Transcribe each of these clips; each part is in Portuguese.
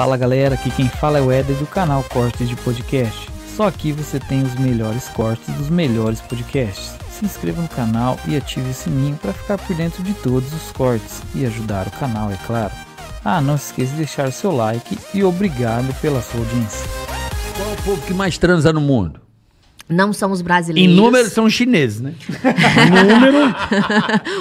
Fala galera, aqui quem fala é o Eder do canal Cortes de Podcast. Só aqui você tem os melhores cortes dos melhores podcasts. Se inscreva no canal e ative o sininho para ficar por dentro de todos os cortes e ajudar o canal, é claro. Ah, não se esqueça de deixar o seu like e obrigado pela sua audiência. Qual é o povo que mais transa no mundo? Não são os brasileiros. Em número são os chineses, né? número.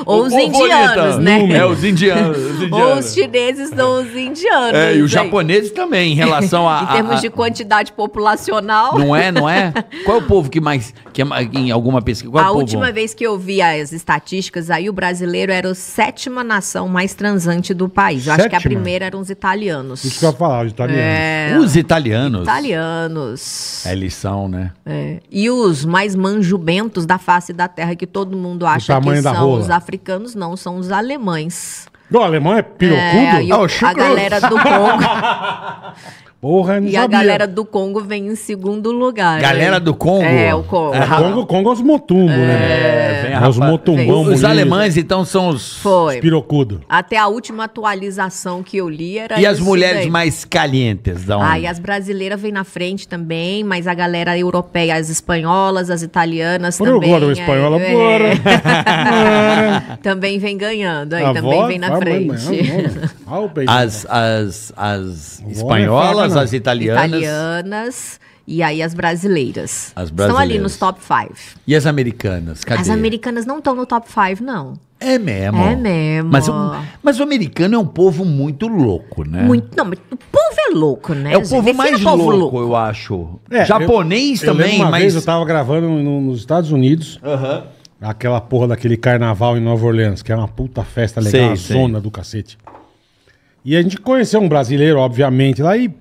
Ou os indianos, né? É, os indianos, Ou os chineses são os indianos. É, e os japoneses também, em relação a. em termos a, a... de quantidade populacional. Não é, não é? Qual é o povo que mais. Que é, em alguma pesquisa? Qual é a é última vez que eu vi as estatísticas, aí o brasileiro era a sétima nação mais transante do país. Eu sétima? acho que a primeira eram os italianos. Isso que eu ia falar, os italianos. É... Os italianos. Italianos. É, eles são, né? É. E os mais manjubentos da face da terra, que todo mundo acha que são rola. os africanos, não, são os alemães. O alemão é pirocudo? É, oh, a galera do Congo. Porra, não e sabia. a galera do Congo vem em segundo lugar. Galera do Congo? É, o Congo. É, o Congo, Congo é os motumbos, né? é... né? Né, rapaz? Os motumbão Os alemães, então, são os, os pirocudo. Até a última atualização que eu li era E as mulheres daí. mais calientes, da onde? Ah, e as brasileiras vêm na frente também, mas a galera europeia, as espanholas, as italianas Por também. Eu gosto é, espanhola, é, bora. também vem ganhando, aí a também vem na ah, frente. Mãe, mãe, as, as, as é espanholas, as italianas. Italianas. E aí as brasileiras. As brasileiras. Estão ali nos top 5. E as americanas? Cadê? As americanas não estão no top 5, não. É mesmo. É mesmo. Mas, mas, o americano é um povo muito louco, né? Muito, não, o povo é louco, né? É o povo Defina mais povo louco, louco, eu acho. É, Japonês eu, também, eu uma mas. Vez eu tava gravando no, nos Estados Unidos. Aham. Aquela porra daquele carnaval em Nova Orleans, que é uma puta festa legal, sei, sei. zona do cacete. E a gente conheceu um brasileiro, obviamente, lá e,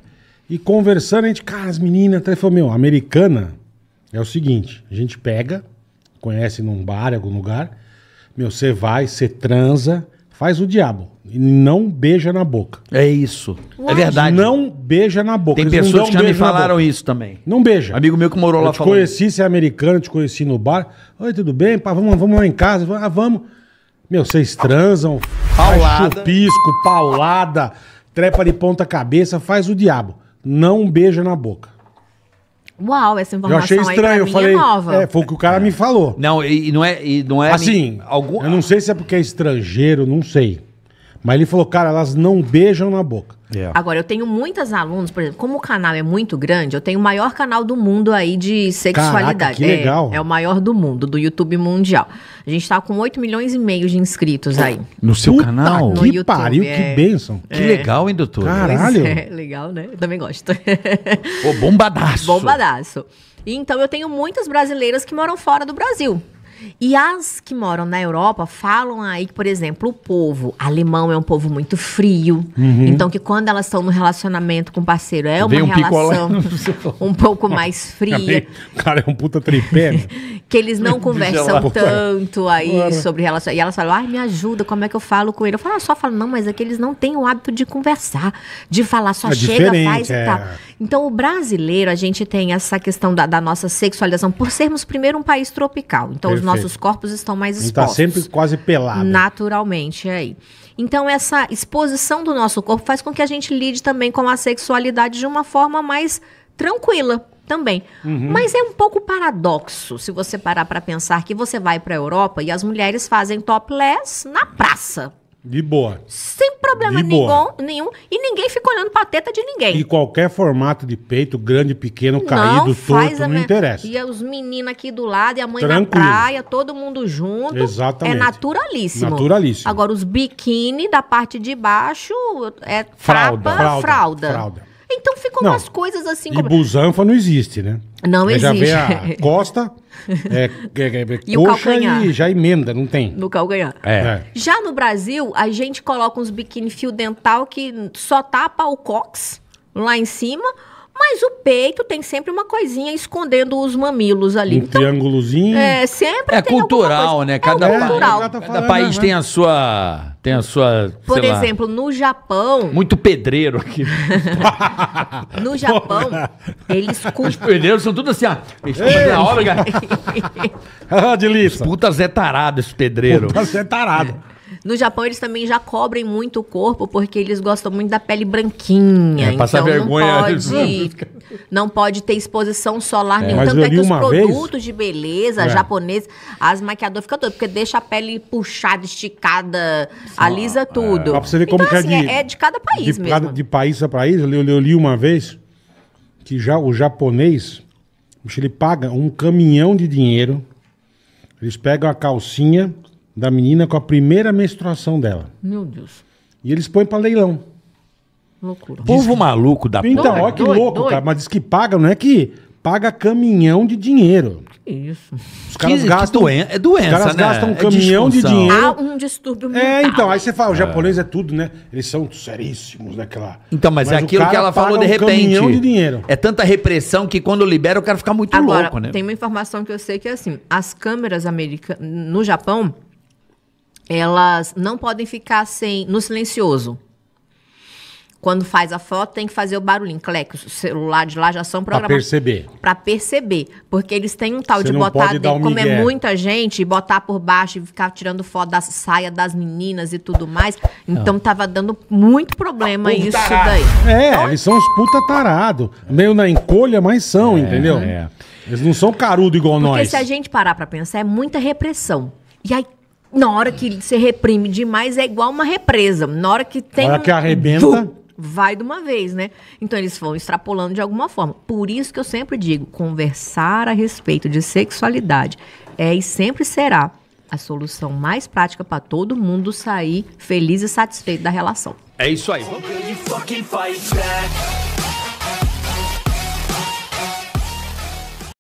e conversando, a gente, cara, as meninas, até falou, meu, americana é o seguinte, a gente pega, conhece num bar, algum lugar, meu, você vai, você transa, faz o diabo. E não beija na boca. É isso. What? É verdade. Não beija na boca. Tem Eles pessoas que já me falaram isso também. Não beija. Amigo meu que morou eu lá falou. Te conheci, você é americano, te conheci no bar. Oi, tudo bem? Pá, vamos, vamos lá em casa. Ah, vamos. Meu, vocês transam, paulada. chupisco, paulada, trepa de ponta cabeça, faz o diabo. Não beija na boca. Uau, essa informação eu achei estranho, eu falei, é nova. É, foi o que o cara é. me falou. Não, e não é, e não é assim. Algum... Eu não sei se é porque é estrangeiro, não sei. Mas ele falou, cara, elas não beijam na boca. Yeah. É. Agora, eu tenho muitas alunos, por exemplo, como o canal é muito grande, eu tenho o maior canal do mundo aí de sexualidade. Caraca, que legal. É, é o maior do mundo, do YouTube mundial. A gente tá com 8 milhões e meio de inscritos aí. No seu Puta canal? que YouTube, pariu, é. que bênção. Que é. legal, hein, doutor? Caralho. É, legal, né? Eu também gosto. Ô, bombadaço. Bombadaço. Então, eu tenho muitas brasileiras que moram fora do Brasil. E as que moram na Europa falam aí que, por exemplo, o povo alemão é um povo muito frio. Uhum. Então, que quando elas estão no relacionamento com o parceiro, é uma um relação um pouco mais fria. O cara é um puta tripé. Né? que eles não conversam tanto aí sobre relação. E elas falam, ai, me ajuda, como é que eu falo com ele? Eu falo, ah, só falo, não, mas é que eles não têm o hábito de conversar, de falar, só é chega, faz é... e tal. Então, o brasileiro, a gente tem essa questão da, da nossa sexualização, por sermos primeiro um país tropical. Então, Perfeito. os nossos corpos estão mais tá expostos. Está sempre quase pelado. Naturalmente, é aí. Então, essa exposição do nosso corpo faz com que a gente lide também com a sexualidade de uma forma mais tranquila também. Uhum. Mas é um pouco paradoxo se você parar para pensar que você vai para a Europa e as mulheres fazem topless na praça. De boa. Sem problema de nenhum, boa. nenhum. E ninguém fica olhando pra teta de ninguém. E qualquer formato de peito, grande, pequeno, caído, torto, não me interessa. E os meninos aqui do lado, e a mãe Tranquilo. na praia, todo mundo junto. É Exatamente. É naturalíssimo. Naturalíssimo. Agora, os biquíni da parte de baixo é fralda. fralda. fralda. fralda. Então ficam Não, umas coisas assim. E busanfa não existe, né? Não existe. Já vê a costa, é, é, é, é, e o calcanhar. E já emenda, não tem. No calcanhar. É. Já no Brasil, a gente coloca uns biquíni fio dental que só tapa o cox lá em cima mas o peito tem sempre uma coisinha escondendo os mamilos ali. Um então, triângulozinho. É, sempre. É cultural, né? É cada, é, cultural. cada país né? tem a sua. Tem a sua. Por exemplo, lá, no Japão. Muito pedreiro aqui. no Japão, né? eles Os pedreiros são tudo assim, ó. Eles na obra, cara. Ah, Delícia. Puta Zé Tarado esse pedreiro. Puta Zé Tarado. É. No Japão, eles também já cobrem muito o corpo, porque eles gostam muito da pele branquinha. É, então, vergonha. Não né? pode, não pode ter exposição solar é, nenhuma. Tanto é que os produtos vez... de beleza é. japoneses, as maquiadoras ficam doidas, porque deixa a pele puxada, esticada, Sim, alisa é. tudo. É. Pra você ver como então, é assim, é, de, é de cada país de mesmo. de país a país, eu, eu, li uma vez que já o japonês, ele paga um caminhão de dinheiro, eles pegam a calcinha da menina com a primeira menstruação dela. Meu Deus. E eles põem para leilão. Loucura. Povo maluco da Então, olha que doido, louco, doido. cara. Mas diz que paga, não é que paga caminhão de dinheiro. Que isso. Os caras que, gastam. Que doen é doença, os caras né? gastam um é caminhão de dinheiro. Há um distúrbio é, mental. É, então, aí você fala, o é. japonês é tudo, né? Eles são seríssimos naquela. Então, mas, mas é aquilo que ela falou de um repente. caminhão de dinheiro. É tanta repressão que quando libera o cara fica muito Agora, louco, né? Tem uma informação que eu sei que é assim: as câmeras americanas. No Japão, elas não podem ficar sem no silencioso. Quando faz a foto, tem que fazer o barulhinho. Cleque, o celular de lá já são programados. Para perceber. Para perceber. Porque eles têm um tal Você de botar, dentro, um como é migué. é muita gente, botar por baixo e ficar tirando foto da saia das meninas e tudo mais. Então não. Ah. tava dando muito problema isso tarado. daí. É, eles são uns puta tarado. Meio na encolha, mas são, é, entendeu? É. Eles não são carudo igual Porque nós. Porque se a gente parar para pensar, é muita repressão. E aí na hora que se reprime demais, é igual uma represa. Na hora que tem. Na hora que arrebenta. vai de uma vez, né? Então eles vão extrapolando de alguma forma. Por isso que eu sempre digo: conversar a respeito de sexualidade é e sempre será a solução mais prática para todo mundo sair feliz e satisfeito da relação. É isso aí. Vamos...